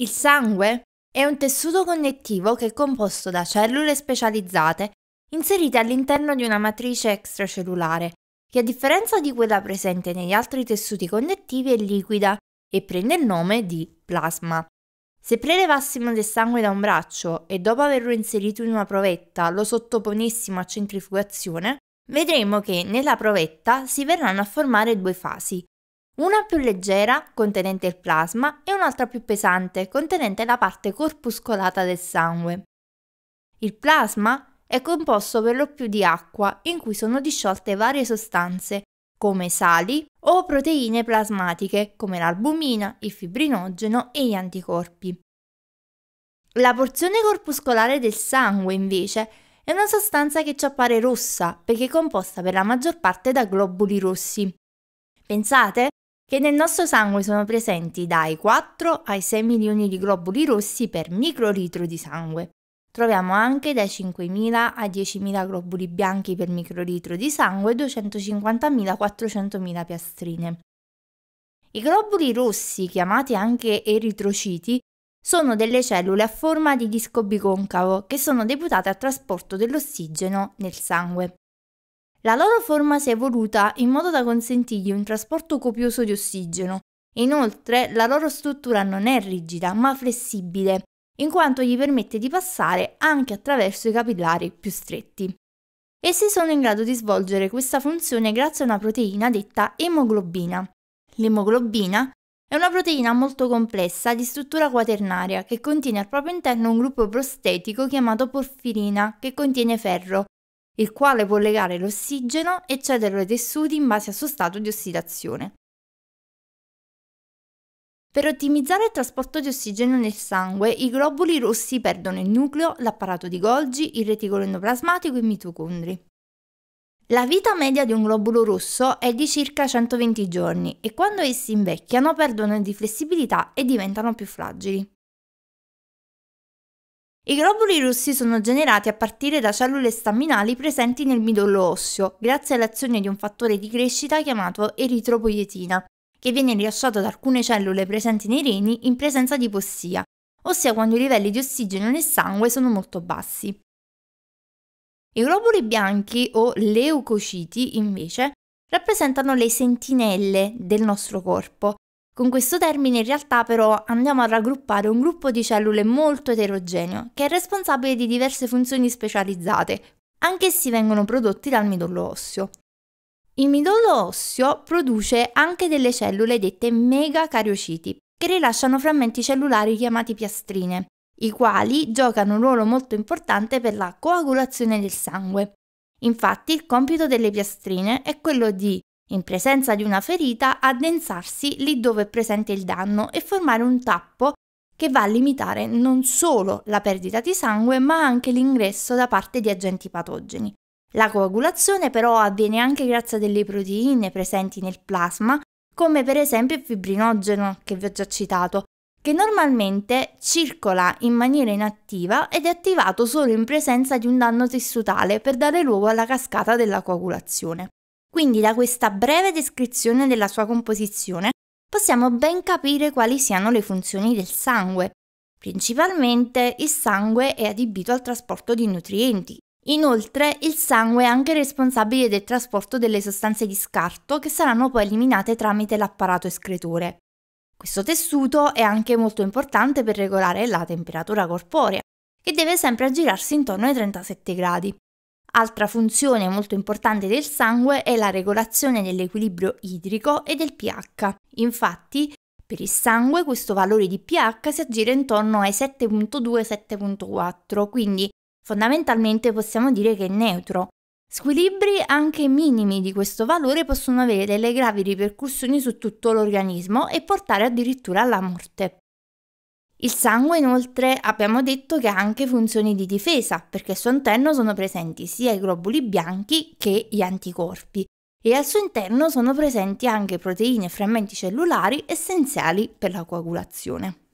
Il sangue è un tessuto connettivo che è composto da cellule specializzate inserite all'interno di una matrice extracellulare, che a differenza di quella presente negli altri tessuti connettivi è liquida e prende il nome di plasma. Se prelevassimo del sangue da un braccio e dopo averlo inserito in una provetta lo sottoponessimo a centrifugazione, vedremo che nella provetta si verranno a formare due fasi, una più leggera, contenente il plasma, e un'altra più pesante, contenente la parte corpuscolata del sangue. Il plasma è composto per lo più di acqua, in cui sono disciolte varie sostanze, come sali o proteine plasmatiche, come l'albumina, il fibrinogeno e gli anticorpi. La porzione corpuscolare del sangue, invece, è una sostanza che ci appare rossa perché è composta per la maggior parte da globuli rossi. Pensate che nel nostro sangue sono presenti dai 4 ai 6 milioni di globuli rossi per microlitro di sangue. Troviamo anche dai 5.000 a 10.000 globuli bianchi per microlitro di sangue e 250.000-400.000 piastrine. I globuli rossi, chiamati anche eritrociti, sono delle cellule a forma di disco biconcavo che sono deputate al trasporto dell'ossigeno nel sangue. La loro forma si è evoluta in modo da consentirgli un trasporto copioso di ossigeno. Inoltre la loro struttura non è rigida ma flessibile, in quanto gli permette di passare anche attraverso i capillari più stretti. Essi sono in grado di svolgere questa funzione grazie a una proteina detta emoglobina. L'emoglobina è una proteina molto complessa di struttura quaternaria che contiene al proprio interno un gruppo prostetico chiamato porfirina che contiene ferro il quale può legare l'ossigeno e cederlo ai tessuti in base al suo stato di ossidazione. Per ottimizzare il trasporto di ossigeno nel sangue, i globuli rossi perdono il nucleo, l'apparato di Golgi, il reticolo endoplasmatico e i mitocondri. La vita media di un globulo rosso è di circa 120 giorni e quando essi invecchiano perdono di flessibilità e diventano più fragili. I globuli rossi sono generati a partire da cellule staminali presenti nel midollo osseo, grazie all'azione di un fattore di crescita chiamato eritropoietina, che viene rilasciato da alcune cellule presenti nei reni in presenza di ipossia, ossia quando i livelli di ossigeno nel sangue sono molto bassi. I globuli bianchi o leucociti, invece, rappresentano le sentinelle del nostro corpo con questo termine in realtà però andiamo a raggruppare un gruppo di cellule molto eterogeneo, che è responsabile di diverse funzioni specializzate, anch'essi vengono prodotti dal midollo osseo. Il midollo osseo produce anche delle cellule dette megacariociti, che rilasciano frammenti cellulari chiamati piastrine, i quali giocano un ruolo molto importante per la coagulazione del sangue. Infatti il compito delle piastrine è quello di in presenza di una ferita, addensarsi lì dove è presente il danno e formare un tappo che va a limitare non solo la perdita di sangue, ma anche l'ingresso da parte di agenti patogeni. La coagulazione però avviene anche grazie a delle proteine presenti nel plasma, come per esempio il fibrinogeno che vi ho già citato, che normalmente circola in maniera inattiva ed è attivato solo in presenza di un danno tessutale per dare luogo alla cascata della coagulazione. Quindi da questa breve descrizione della sua composizione possiamo ben capire quali siano le funzioni del sangue. Principalmente il sangue è adibito al trasporto di nutrienti. Inoltre il sangue è anche responsabile del trasporto delle sostanze di scarto che saranno poi eliminate tramite l'apparato escretore. Questo tessuto è anche molto importante per regolare la temperatura corporea, che deve sempre aggirarsi intorno ai 37 gradi. Altra funzione molto importante del sangue è la regolazione dell'equilibrio idrico e del pH. Infatti, per il sangue questo valore di pH si aggira intorno ai 7.2-7.4, quindi fondamentalmente possiamo dire che è neutro. Squilibri anche minimi di questo valore possono avere delle gravi ripercussioni su tutto l'organismo e portare addirittura alla morte. Il sangue inoltre abbiamo detto che ha anche funzioni di difesa, perché al suo interno sono presenti sia i globuli bianchi che gli anticorpi e al suo interno sono presenti anche proteine e frammenti cellulari essenziali per la coagulazione.